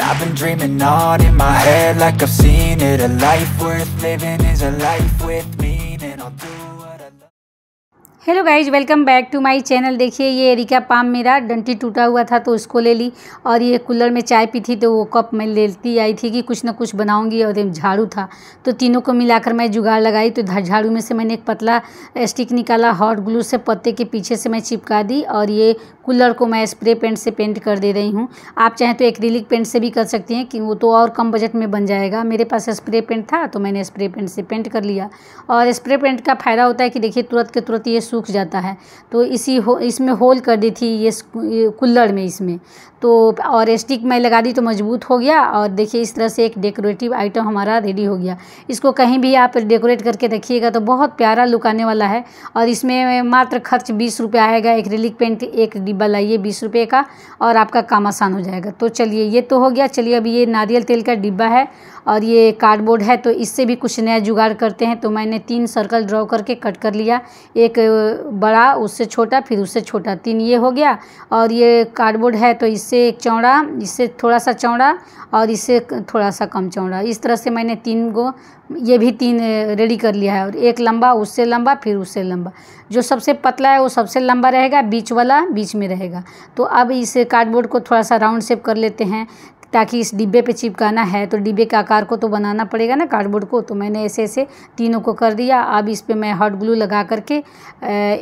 I've been dreaming on in my head like I've seen it A life worth living is a life with meaning I'll do hello guys welcome back to my channel देखिए ये areca palm मेरा डंटी टूटा हुआ था तो उसको ले ली और ये कूलर में चाय पी थी तो वो कप मैं लेती आई थी कि कुछ ना कुछ बनाऊंगी और झाड़ू था तो तीनों को मिलाकर मैं जुगाड़ लगाई तो झाड़ू में से मैंने एक पतला स्टिक निकाला हॉट ग्लू से पत्ते के पीछे से मैं चिपका दी और ये कूलर को मैं स्प्रे पेंट से पेंट कर दे रही हूँ आप चाहें तो एक्रीलिक पेंट से भी कर सकती हैं कि वो तो और कम बजट में बन जाएगा मेरे पास स्प्रे पेंट था तो मैंने स्प्रे पेंट से पेंट कर लिया और स्प्रे पेंट का फ़ायदा होता है कि देखिए तुरंत के तुरंत ये सूख जाता है तो इसी हो इसमें होल कर दी थी ये कुल्लड़ में इसमें तो और स्टिक मैं लगा दी तो मजबूत हो गया और देखिए इस तरह से एक डेकोरेटिव आइटम हमारा रेडी हो गया इसको कहीं भी आप डेकोरेट करके रखिएगा तो बहुत प्यारा लुक आने वाला है और इसमें मात्र खर्च बीस रुपये आएगा एक रिलिक पेंट एक डिब्बा लाइए बीस रुपये का और आपका काम आसान हो जाएगा तो चलिए ये तो हो गया चलिए अभी ये नारियल तेल का डिब्बा है और ये कार्डबोर्ड है तो इससे भी कुछ नया जुगाड़ करते हैं तो मैंने तीन सर्कल ड्रॉ करके कट कर लिया एक बड़ा उससे छोटा फिर उससे छोटा तीन ये हो गया और ये कार्डबोर्ड है तो इससे एक चौड़ा इससे थोड़ा सा चौड़ा और इससे थोड़ा सा कम चौड़ा इस तरह से मैंने तीन गो ये भी तीन रेडी कर लिया है और एक लंबा उससे लंबा फिर उससे लंबा जो सबसे पतला है वो सबसे लंबा रहेगा बीच वाला बीच में रहेगा तो अब इस कार्डबोर्ड को थोड़ा सा राउंड शेप कर लेते हैं ताकि इस डिब्बे पे चिपकाना है तो डिब्बे के आकार को तो बनाना पड़ेगा ना कार्डबोर्ड को तो मैंने ऐसे ऐसे तीनों को कर दिया अब इस पर मैं हॉट ग्लू लगा करके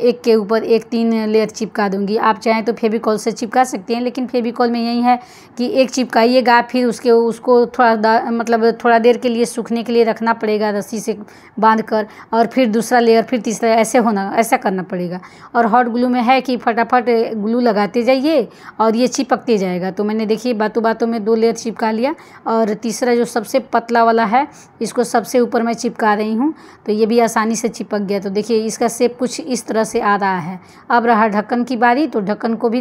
एक के ऊपर एक तीन लेयर चिपका दूंगी आप चाहें तो फेविकॉल से चिपका सकते हैं लेकिन फेविकॉल में यही है कि एक चिपकाइएगा फिर उसके उसको थोड़ा मतलब थोड़ा देर के लिए सूखने के लिए रखना पड़ेगा रस्सी से बांध कर और फिर दूसरा लेयर फिर तीसरा ऐसे होना ऐसा करना पड़ेगा और हॉट ग्लू में है कि फटाफट ग्लू लगाते जाइए और ये चिपकते जाएगा तो मैंने देखिए बातों बातों में दो लेयर चिपका लिया और तीसरा जो सबसे पतला वाला है इसको सबसे ऊपर मैं चिपका रही हूँ तो ये भी आसानी से चिपक गया तो देखिए इसका सेप कुछ इस तरह से आ रहा है अब रहा ढक्कन की बारी तो ढक्कन को भी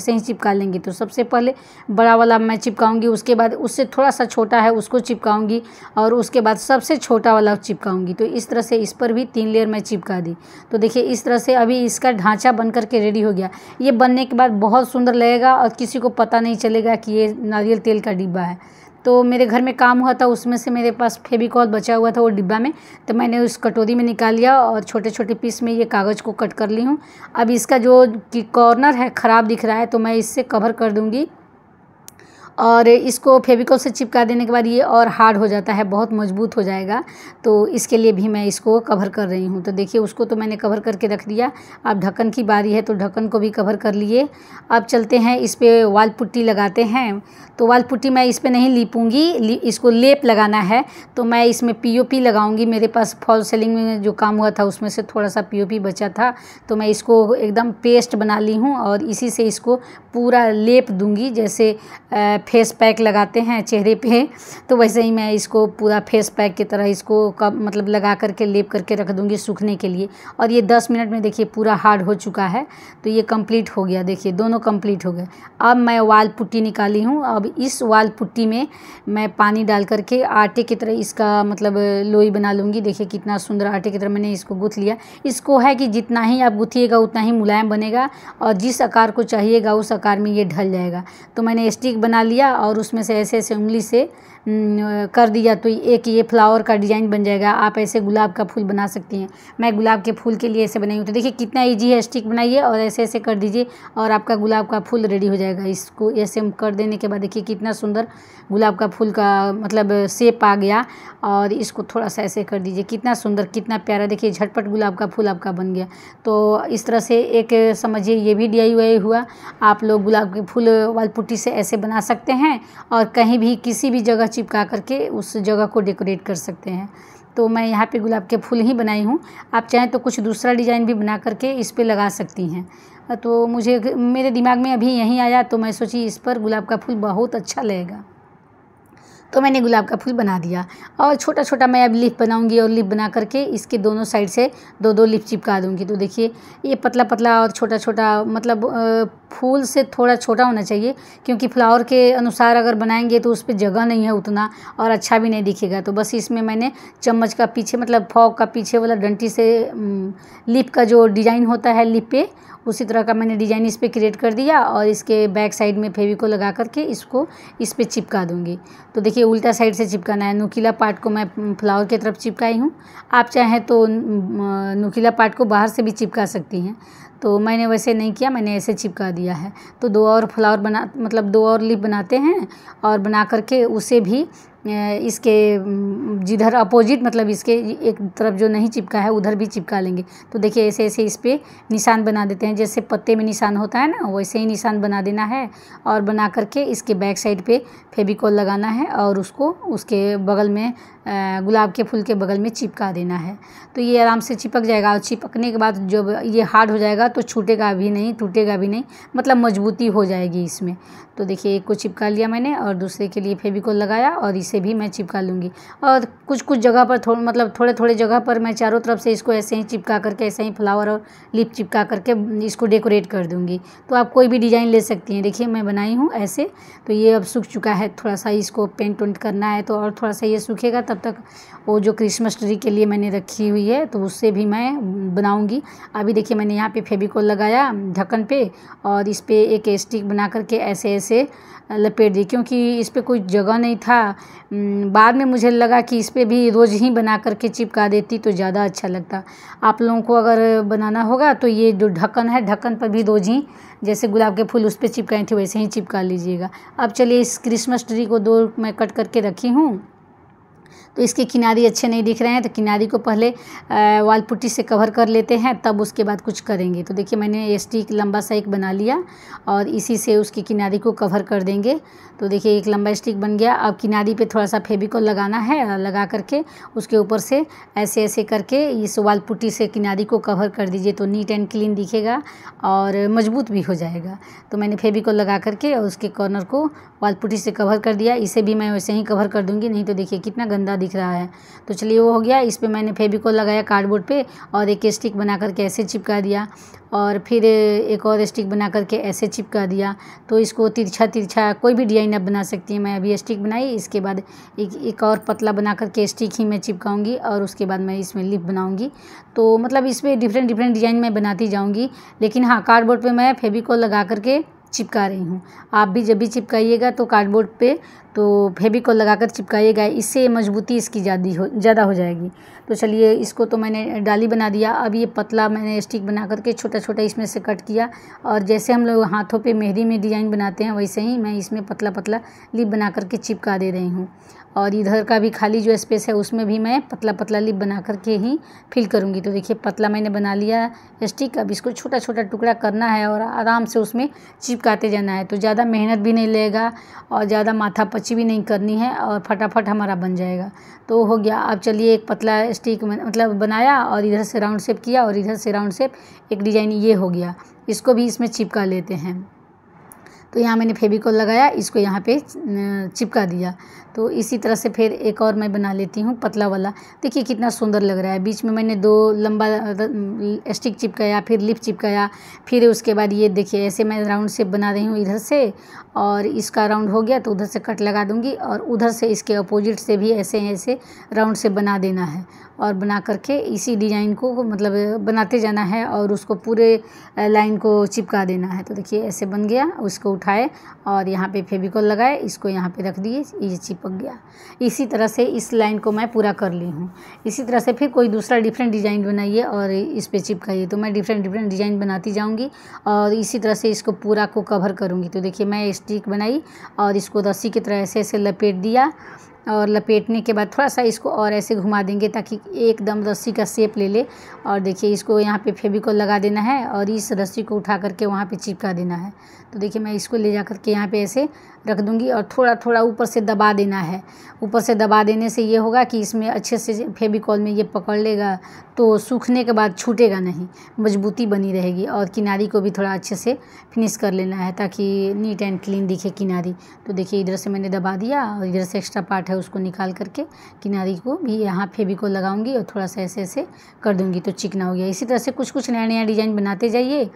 ऐसे ही चिपका लेंगे तो सबसे पहले बड़ा वाला मैं चिपकाऊंगी उसके बाद उससे थोड़ा सा छोटा है उसको चिपकाऊंगी और उसके बाद सबसे छोटा वाला चिपकाऊंगी तो इस तरह से इस पर भी तीन लेयर मैं चिपका दी तो देखिए इस तरह से अभी इसका ढांचा बन करके रेडी हो गया ये बनने के बाद बहुत सुंदर लगेगा और किसी को पता नहीं चलेगा कि ये नारियल तेल का डिब्बा है तो मेरे घर में काम हुआ था उसमें से मेरे पास फेविकॉल बचा हुआ था वो डिब्बा में तो मैंने उस कटोरी में निकाल लिया और छोटे छोटे पीस में ये कागज़ को कट कर ली हूँ अब इसका जो कॉर्नर है ख़राब दिख रहा है तो मैं इससे कवर कर दूँगी और इसको फेविकोल से चिपका देने के बाद ये और हार्ड हो जाता है बहुत मजबूत हो जाएगा तो इसके लिए भी मैं इसको कवर कर रही हूँ तो देखिए उसको तो मैंने कवर करके रख दिया अब ढक्कन की बारी है तो ढक्कन को भी कवर कर लिए अब चलते हैं इस पर वाल पुट्टी लगाते हैं तो वाल पुट्टी मैं इस पर नहीं लीपूँगी इसको लेप लगाना है तो मैं इसमें पी ओ लगाऊँगी मेरे पास फॉल सेलिंग में जो काम हुआ था उसमें से थोड़ा सा पी बचा था तो मैं इसको एकदम पेस्ट बना ली हूँ और इसी से इसको पूरा लेप दूँगी जैसे फेस पैक लगाते हैं चेहरे पे तो वैसे ही मैं इसको पूरा फेस पैक की तरह इसको कब मतलब लगा करके लेप करके रख दूँगी सूखने के लिए और ये दस मिनट में देखिए पूरा हार्ड हो चुका है तो ये कंप्लीट हो गया देखिए दोनों कंप्लीट हो गए अब मैं वाल पुट्टी निकाली हूँ अब इस वाल पुट्टी में मैं पानी डाल करके आटे की तरह इसका मतलब लोई बना लूँगी देखिए कितना सुंदर आटे की तरह मैंने इसको गुथ लिया इसको है कि जितना ही आप गुथिएगा उतना ही मुलायम बनेगा और जिस आकार को चाहिएगा उस आकार में ये ढल जाएगा तो मैंने स्टिक बना लिया लिया और उसमें से ऐसे ऐसे उंगली से कर दिया तो एक ये फ्लावर का डिज़ाइन बन जाएगा आप ऐसे गुलाब का फूल बना सकती हैं मैं गुलाब के फूल के लिए ऐसे बनाई हूँ तो देखिए कितना ईजी है स्टिक बनाइए और ऐसे ऐसे कर दीजिए और आपका गुलाब का फूल रेडी हो जाएगा इसको ऐसे कर देने के बाद देखिए कितना सुंदर गुलाब का फूल का मतलब सेप आ गया और इसको थोड़ा सा ऐसे कर दीजिए कितना सुंदर कितना प्यारा देखिए झटपट गुलाब का फूल आपका बन गया तो इस तरह से एक समझिए ये भी डी हुआ आप लोग गुलाब के फूल पुट्टी से ऐसे बना सकते हैं और कहीं भी किसी भी जगह चिपका करके उस जगह को डेकोरेट कर सकते हैं तो मैं यहाँ पे गुलाब के फूल ही बनाई हूँ आप चाहें तो कुछ दूसरा डिज़ाइन भी बना करके इस पर लगा सकती हैं तो मुझे मेरे दिमाग में अभी यहीं आया तो मैं सोची इस पर गुलाब का फूल बहुत अच्छा लगेगा तो मैंने गुलाब का फूल बना दिया और छोटा छोटा मैं अब लिप बनाऊंगी और लिप बना करके इसके दोनों साइड से दो दो लिप चिपका दूंगी तो देखिए ये पतला पतला और छोटा छोटा मतलब फूल से थोड़ा छोटा होना चाहिए क्योंकि फ्लावर के अनुसार अगर बनाएंगे तो उस पर जगह नहीं है उतना और अच्छा भी नहीं दिखेगा तो बस इसमें मैंने चम्मच का पीछे मतलब फॉक का पीछे वाला डंटी से लिप का जो डिज़ाइन होता है लिप पे उसी तरह का मैंने डिज़ाइन इस पर क्रिएट कर दिया और इसके बैक साइड में फेविको लगा करके इसको इस पर चिपका दूँगी तो देखिए उल्टा साइड से चिपकाना है नुकीला पार्ट को मैं फ्लावर की तरफ चिपकाई हूँ आप चाहें तो नुकीला पार्ट को बाहर से भी चिपका सकती हैं तो मैंने वैसे नहीं किया मैंने ऐसे चिपका दिया है तो दो और फ्लावर बना मतलब दो और लिप बनाते हैं और बना करके उसे भी इसके जिधर अपोजिट मतलब इसके एक तरफ जो नहीं चिपका है उधर भी चिपका लेंगे तो देखिए ऐसे ऐसे इस पर निशान बना देते हैं जैसे पत्ते में निशान होता है ना वैसे ही निशान बना देना है और बना करके इसके बैक साइड पे फेबिकॉल लगाना है और उसको उसके बगल में गुलाब के फूल के बगल में चिपका देना है तो ये आराम से चिपक जाएगा और चिपकने के बाद जब ये हार्ड हो जाएगा तो छूटेगा भी नहीं टूटेगा भी नहीं मतलब मजबूती हो जाएगी इसमें तो देखिए एक को चिपका लिया मैंने और दूसरे के लिए फेबिकॉल लगाया और इस से भी मैं चिपका लूँगी और कुछ कुछ जगह पर थोड़ा मतलब थोड़े थोड़े जगह पर मैं चारों तरफ से इसको ऐसे ही चिपका करके ऐसे ही फ्लावर और लिप चिपका करके इसको डेकोरेट कर दूँगी तो आप कोई भी डिज़ाइन ले सकती हैं देखिए मैं बनाई हूँ ऐसे तो ये अब सूख चुका है थोड़ा सा इसको पेंट वेंट करना है तो और थोड़ा सा ये सूखेगा तब तक वो जो क्रिसमस ट्री के लिए मैंने रखी हुई है तो उससे भी मैं बनाऊँगी अभी देखिए मैंने यहाँ पर फेविकोल लगाया ढक्कन पर और इस पर एक स्टिक बना करके ऐसे ऐसे लपेट दी क्योंकि इस पर कोई जगह नहीं था बाद में मुझे लगा कि इस पर भी रोज़ ही बना करके चिपका देती तो ज़्यादा अच्छा लगता आप लोगों को अगर बनाना होगा तो ये जो ढक्कन है ढक्कन पर भी रोज़ ही जैसे गुलाब के फूल उस पर चिपकाए थे वैसे ही चिपका लीजिएगा अब चलिए इस क्रिसमस ट्री को दो मैं कट करके रखी हूँ तो इसके किनारी अच्छे नहीं दिख रहे हैं तो किनारी को पहले वाल पुट्टी से कवर कर लेते हैं तब उसके बाद कुछ करेंगे तो देखिए मैंने स्टिक लंबा सा एक बना लिया और इसी से उसके किनारी को कवर कर देंगे तो देखिए एक लंबा स्टिक बन गया अब किनारी पे थोड़ा सा फेविकॉल लगाना है लगा करके उसके ऊपर से ऐसे ऐसे करके इस वाल पुट्टी से किनारी को कवर कर दीजिए तो नीट एंड क्लीन दिखेगा और मजबूत भी हो जाएगा तो मैंने फेविकॉल लगा करके और उसके कॉर्नर को वाल पुट्टी से कवर कर दिया इसे भी मैं वैसे ही कवर कर दूँगी नहीं तो देखिए कितना गंदा दिख रहा है तो चलिए वो हो गया इस पर मैंने फेविकॉल लगाया कार्डबोर्ड पे और एक स्टिक बना करके ऐसे चिपका दिया और फिर एक और स्टिक बना करके ऐसे चिपका दिया तो इसको तिरछा तिरछा कोई भी डिजाइन आप बना सकती हैं मैं अभी स्टिक बनाई इसके बाद एक एक और पतला बना करके स्टिक ही मैं चिपकाऊंगी और उसके बाद मैं इसमें लिप बनाऊंगी तो मतलब इसमें डिफरेंट डिफरेंट डिज़ाइन मैं बनाती जाऊंगी लेकिन हाँ कार्डबोर्ड पे मैं फेविकॉल लगा करके चिपका रही हूँ आप भी जब भी चिपकाइएगा तो कार्डबोर्ड पे तो लगा लगाकर चिपकाइएगा इससे मजबूती इसकी ज़्यादा हो ज़्यादा हो जाएगी तो चलिए इसको तो मैंने डाली बना दिया अब ये पतला मैंने स्टिक बना करके छोटा छोटा इसमें से कट किया और जैसे हम लोग हाथों पे मेहरी में डिज़ाइन बनाते हैं वैसे ही मैं इसमें पतला पतला लिप बना करके चिपका दे रही हूँ और इधर का भी खाली जो स्पेस है उसमें भी मैं पतला पतला लिप बना करके ही फिल करूँगी तो देखिए पतला मैंने बना लिया स्टिक अब इसको छोटा छोटा टुकड़ा करना है और आराम से उसमें चिपकाते जाना है तो ज़्यादा मेहनत भी नहीं लेगा और ज़्यादा माथा पची भी नहीं करनी है और फटाफट हमारा बन जाएगा तो हो गया अब चलिए एक पतला स्टिक मतलब बनाया और इधर से राउंड शेप किया और इधर से राउंड शेप एक डिज़ाइन ये हो गया इसको भी इसमें चिपका लेते हैं तो यहाँ मैंने फेविकॉल लगाया इसको यहाँ पे चिपका दिया तो इसी तरह से फिर एक और मैं बना लेती हूँ पतला वाला देखिए कितना सुंदर लग रहा है बीच में मैंने दो लंबा स्टिक चिपकाया फिर लिप चिपकाया फिर उसके बाद ये देखिए ऐसे मैं राउंड शेप बना रही हूँ इधर से और इसका राउंड हो गया तो उधर से कट लगा दूँगी और उधर से इसके अपोजिट से भी ऐसे ऐसे राउंड शेप बना देना है और बना करके इसी डिज़ाइन को मतलब बनाते जाना है और उसको पूरे लाइन को चिपका देना है तो देखिए ऐसे बन गया उसको उठाए और यहाँ पे फेविकॉल लगाए इसको यहाँ पे रख दिए ये चिपक गया इसी तरह से इस लाइन को मैं पूरा कर ली हूँ इसी तरह से फिर कोई दूसरा डिफरेंट डिज़ाइन बनाइए और इस पर चिपकाइए तो मैं डिफरेंट डिफरेंट डिज़ाइन बनाती जाऊँगी और इसी तरह से इसको पूरा को कवर करूँगी तो देखिए मैं स्टिक बनाई और इसको रस्सी की तरह ऐसे ऐसे लपेट दिया और लपेटने के बाद थोड़ा सा इसको और ऐसे घुमा देंगे ताकि एकदम रस्सी का सेप ले ले और देखिए इसको यहाँ पे फेविकॉल लगा देना है और इस रस्सी को उठा करके वहाँ पे चिपका देना है तो देखिए मैं इसको ले जा करके यहाँ पे ऐसे रख दूँगी और थोड़ा थोड़ा ऊपर से दबा देना है ऊपर से दबा देने से ये होगा कि इसमें अच्छे से फेविकॉल में ये पकड़ लेगा तो सूखने के बाद छूटेगा नहीं मजबूती बनी रहेगी और किनारी को भी थोड़ा अच्छे से फिनिश कर लेना है ताकि नीट एंड क्लीन दिखे किनारी तो देखिए इधर से मैंने दबा दिया और इधर से एक्स्ट्रा पार्ट है उसको निकाल करके किनारी को भी यहाँ फेविकॉल लगाऊंगी और थोड़ा सा ऐसे ऐसे कर दूँगी तो चिकना हो गया इसी तरह से कुछ कुछ नया नया डिज़ाइन बनाते जाइए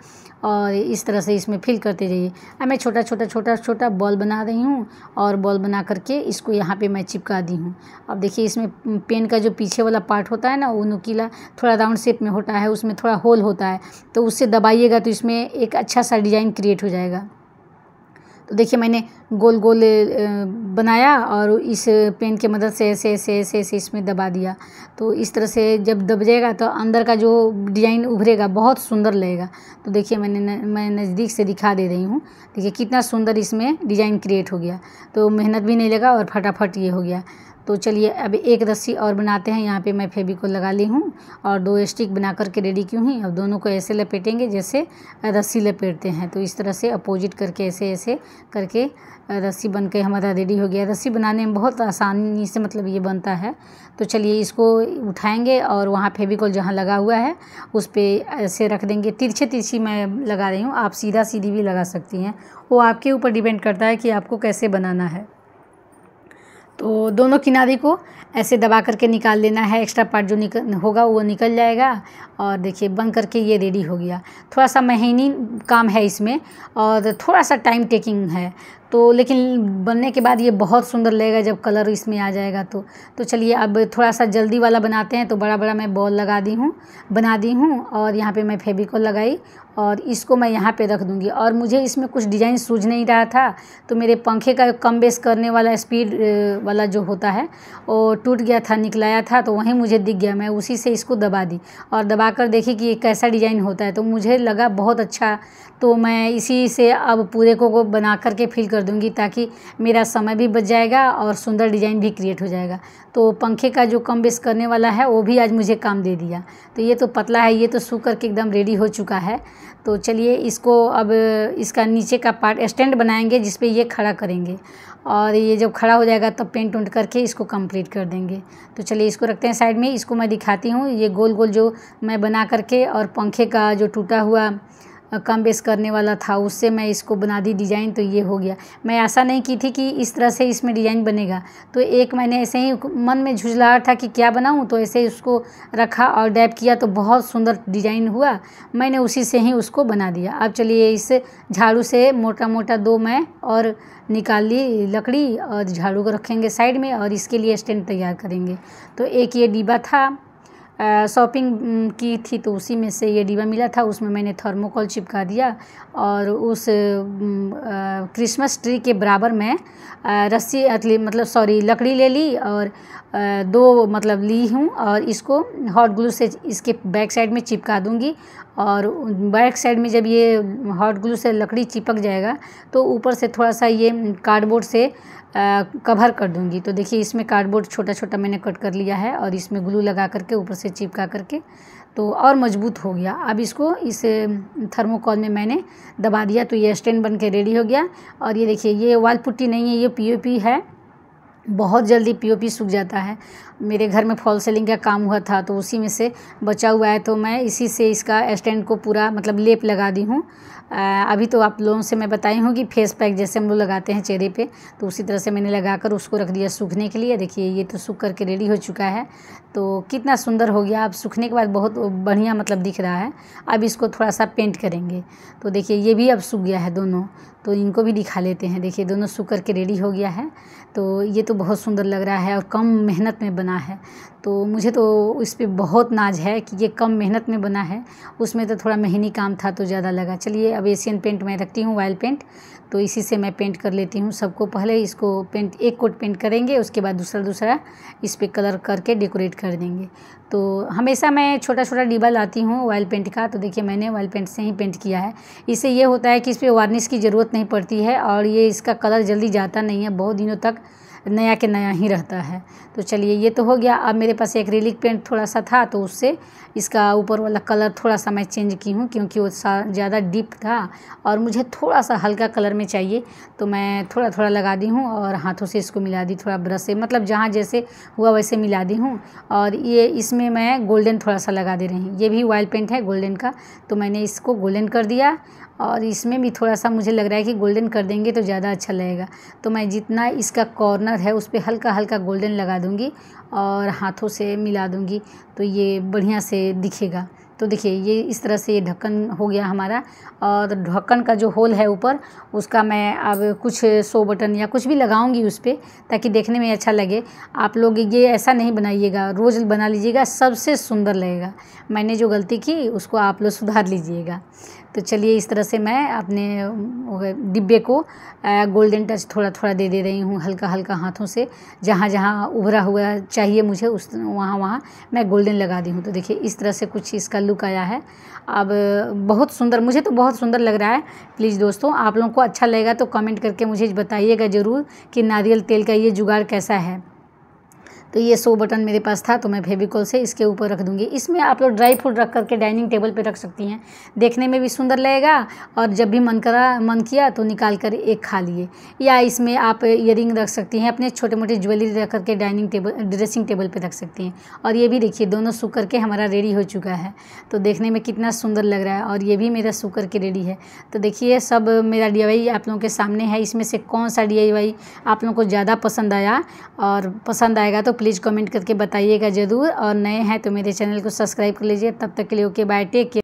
और इस तरह से इसमें फिल करते जाइए मैं छोटा छोटा छोटा छोटा बॉल बना बना रही हूँ और बॉल बना करके इसको यहाँ पे मैं चिपका दी हूँ अब देखिए इसमें पेन का जो पीछे वाला पार्ट होता है ना वो नुकीला थोड़ा राउंड शेप में होता है उसमें थोड़ा होल होता है तो उससे दबाइएगा तो इसमें एक अच्छा सा डिज़ाइन क्रिएट हो जाएगा तो देखिए मैंने गोल गोल बनाया और इस पेन के मदद से ऐसे ऐसे ऐसे ऐसे इसमें दबा दिया तो इस तरह से जब दब जाएगा तो अंदर का जो डिजाइन उभरेगा बहुत सुंदर लगेगा तो देखिए मैंने न, मैं नज़दीक से दिखा दे रही हूँ देखिए कितना सुंदर इसमें डिज़ाइन क्रिएट हो गया तो मेहनत भी नहीं लगा और फटाफट ये हो गया तो चलिए अब एक रस्सी और बनाते हैं यहाँ पे मैं फेविकोल लगा ली हूँ और दो स्टिक बना करके रेडी क्यों ही अब दोनों को ऐसे लपेटेंगे जैसे रस्सी लपेटते हैं तो इस तरह से अपोजिट करके ऐसे ऐसे करके रस्सी बन के हमारा रेडी हो गया रस्सी बनाने में बहुत आसानी से मतलब ये बनता है तो चलिए इसको उठाएँगे और वहाँ फेविकोल जहाँ लगा हुआ है उस पर ऐसे रख देंगे तिरछे तिरछी मैं लगा रही हूँ आप सीधा सीधी भी लगा सकती हैं वो आपके ऊपर डिपेंड करता है कि आपको कैसे बनाना है तो दोनों किनारे को ऐसे दबा करके निकाल लेना है एक्स्ट्रा पार्ट जो निकल होगा वो निकल जाएगा और देखिए बंद करके ये रेडी हो गया थोड़ा सा महीनी काम है इसमें और थोड़ा सा टाइम टेकिंग है तो लेकिन बनने के बाद ये बहुत सुंदर लगेगा जब कलर इसमें आ जाएगा तो तो चलिए अब थोड़ा सा जल्दी वाला बनाते हैं तो बड़ा बड़ा मैं बॉल लगा दी हूँ बना दी हूँ और यहाँ पे मैं फेबिकॉल लगाई और इसको मैं यहाँ पे रख दूँगी और मुझे इसमें कुछ डिज़ाइन सूझ नहीं रहा था तो मेरे पंखे का कम बेस करने वाला स्पीड वाला जो होता है वो टूट गया था निकलाया था तो वहीं मुझे दिख गया मैं उसी से इसको दबा दी और दबा कर देखी कि ये कैसा डिज़ाइन होता है तो मुझे लगा बहुत अच्छा तो मैं इसी से अब पूरे को, को बना करके फिल कर दूँगी ताकि मेरा समय भी बच जाएगा और सुंदर डिज़ाइन भी क्रिएट हो जाएगा तो पंखे का जो कम बेस करने वाला है वो भी आज मुझे काम दे दिया तो ये तो पतला है ये तो सूख करके एकदम रेडी हो चुका है तो चलिए इसको अब इसका नीचे का पार्ट स्टैंड बनाएंगे जिसपे ये खड़ा करेंगे और ये जब खड़ा हो जाएगा तब पेंट उंट करके इसको कंप्लीट कर देंगे तो चलिए इसको रखते हैं साइड में इसको मैं दिखाती हूँ ये गोल गोल जो मैं बना करके और पंखे का जो टूटा हुआ कम बेस करने वाला था उससे मैं इसको बना दी डिज़ाइन तो ये हो गया मैं ऐसा नहीं की थी कि इस तरह से इसमें डिज़ाइन बनेगा तो एक मैंने ऐसे ही मन में झुझलाहट था कि क्या बनाऊँ तो ऐसे उसको रखा और डैप किया तो बहुत सुंदर डिज़ाइन हुआ मैंने उसी से ही उसको बना दिया अब चलिए इस झाड़ू से मोटा मोटा दो मैं और निकाल ली लकड़ी और झाड़ू को रखेंगे साइड में और इसके लिए स्टैंड तैयार करेंगे तो एक ये डिब्बा था शॉपिंग की थी तो उसी में से ये डिब्बा मिला था उसमें मैंने थर्मोकोल चिपका दिया और उस क्रिसमस ट्री के बराबर मैं रस्सी अतली मतलब सॉरी लकड़ी ले ली और दो मतलब ली हूँ और इसको हॉट ग्लू से इसके बैक साइड में चिपका दूँगी और बैक साइड में जब ये हॉट ग्लू से लकड़ी चिपक जाएगा तो ऊपर से थोड़ा सा ये कार्डबोर्ड से कवर कर दूँगी तो देखिए इसमें कार्डबोर्ड छोटा छोटा मैंने कट कर लिया है और इसमें ग्लू लगा करके ऊपर से चिपका करके तो और मजबूत हो गया अब इसको इस थर्मोकॉल में मैंने दबा दिया तो ये स्टैंड बन के रेडी हो गया और ये देखिए ये वाल पुट्टी नहीं है ये पीओपी है बहुत जल्दी पीओपी सूख जाता है मेरे घर में फॉल सेलिंग का काम हुआ था तो उसी में से बचा हुआ है तो मैं इसी से इसका स्टैंड को पूरा मतलब लेप लगा दी हूँ अभी तो आप लोगों से मैं बताई हूँ कि फेस पैक जैसे हम लोग लगाते हैं चेहरे पे तो उसी तरह से मैंने लगा कर उसको रख दिया सूखने के लिए देखिए ये तो सूख करके रेडी हो चुका है तो कितना सुंदर हो गया अब सूखने के बाद बहुत बढ़िया मतलब दिख रहा है अब इसको थोड़ा सा पेंट करेंगे तो देखिए ये भी अब सूख गया है दोनों तो इनको भी दिखा लेते हैं देखिए दोनों सूख करके रेडी हो गया है तो ये तो बहुत सुंदर लग रहा है और कम मेहनत में बना है तो मुझे तो इस पर बहुत नाज है कि ये कम मेहनत में बना है उसमें तो थोड़ा महीनी काम था तो ज़्यादा लगा चलिए अब अब एशियन पेंट मैं रखती हूँ वाइल पेंट तो इसी से मैं पेंट कर लेती हूँ सबको पहले इसको पेंट एक कोट पेंट करेंगे उसके बाद दूसरा दूसरा इस पर कलर करके डेकोरेट कर देंगे तो हमेशा मैं छोटा छोटा डिब्बा लाती हूँ वाइल पेंट का तो देखिए मैंने वाइल पेंट से ही पेंट किया है इससे ये होता है कि इस पर वार्निश की ज़रूरत नहीं पड़ती है और ये इसका कलर जल्दी जाता नहीं है बहुत दिनों तक नया के नया ही रहता है तो चलिए ये तो हो गया अब मेरे पास एक रिलिक पेंट थोड़ा सा था तो उससे इसका ऊपर वाला कलर थोड़ा सा मैं चेंज की हूँ क्योंकि वो ज़्यादा डीप था और मुझे थोड़ा सा हल्का कलर में चाहिए तो मैं थोड़ा थोड़ा लगा दी हूँ और हाथों से इसको मिला दी थोड़ा ब्रश से मतलब जहाँ जैसे हुआ वैसे मिला दी हूँ और ये इसमें मैं गोल्डन थोड़ा सा लगा दे रही हूँ ये भी वाइल पेंट है गोल्डन का तो मैंने इसको गोल्डन कर दिया और इसमें भी थोड़ा सा मुझे लग रहा है कि गोल्डन कर देंगे तो ज़्यादा अच्छा लगेगा तो मैं जितना इसका कॉर्नर कॉर्नर है उस पर हल्का हल्का गोल्डन लगा दूँगी और हाथों से मिला दूँगी तो ये बढ़िया से दिखेगा तो देखिए ये इस तरह से ये ढक्कन हो गया हमारा और ढक्कन का जो होल है ऊपर उसका मैं अब कुछ सो बटन या कुछ भी लगाऊंगी उस पर ताकि देखने में अच्छा लगे आप लोग ये ऐसा नहीं बनाइएगा रोज़ बना लीजिएगा सबसे सुंदर लगेगा मैंने जो गलती की उसको आप लोग सुधार लीजिएगा तो चलिए इस तरह से मैं अपने डिब्बे को गोल्डन टच थोड़ा थोड़ा दे दे रही हूँ हल्का हल्का हाथों से जहाँ जहाँ उभरा हुआ चाहिए मुझे उस वहाँ वहाँ मैं गोल्डन लगा दी हूँ तो देखिए इस तरह से कुछ इसका लुक आया है अब बहुत सुंदर मुझे तो बहुत सुंदर लग रहा है प्लीज़ दोस्तों आप लोगों को अच्छा लगेगा तो कमेंट करके मुझे बताइएगा ज़रूर कि नारियल तेल का ये जुगाड़ कैसा है तो ये सो बटन मेरे पास था तो मैं फेविकॉल से इसके ऊपर रख दूंगी इसमें आप लोग ड्राई फ्रूट रख करके डाइनिंग टेबल पर रख सकती हैं देखने में भी सुंदर लगेगा और जब भी मन करा मन किया तो निकाल कर एक खा लिए या इसमें आप इयरिंग रख सकती हैं अपने छोटे मोटे ज्वेलरी रख करके डाइनिंग टेबल ड्रेसिंग टेबल पर रख सकती हैं और ये भी देखिए दोनों सूख करके हमारा रेडी हो चुका है तो देखने में कितना सुंदर लग रहा है और ये भी मेरा सूख करके रेडी है तो देखिए सब मेरा डी आप लोगों के सामने है इसमें से कौन सा डी आप लोगों को ज़्यादा पसंद आया और पसंद आएगा तो प्लीज़ कमेंट करके बताइएगा ज़रूर और नए हैं तो मेरे चैनल को सब्सक्राइब कर लीजिए तब तक के लिए ओके बाय टेक केयर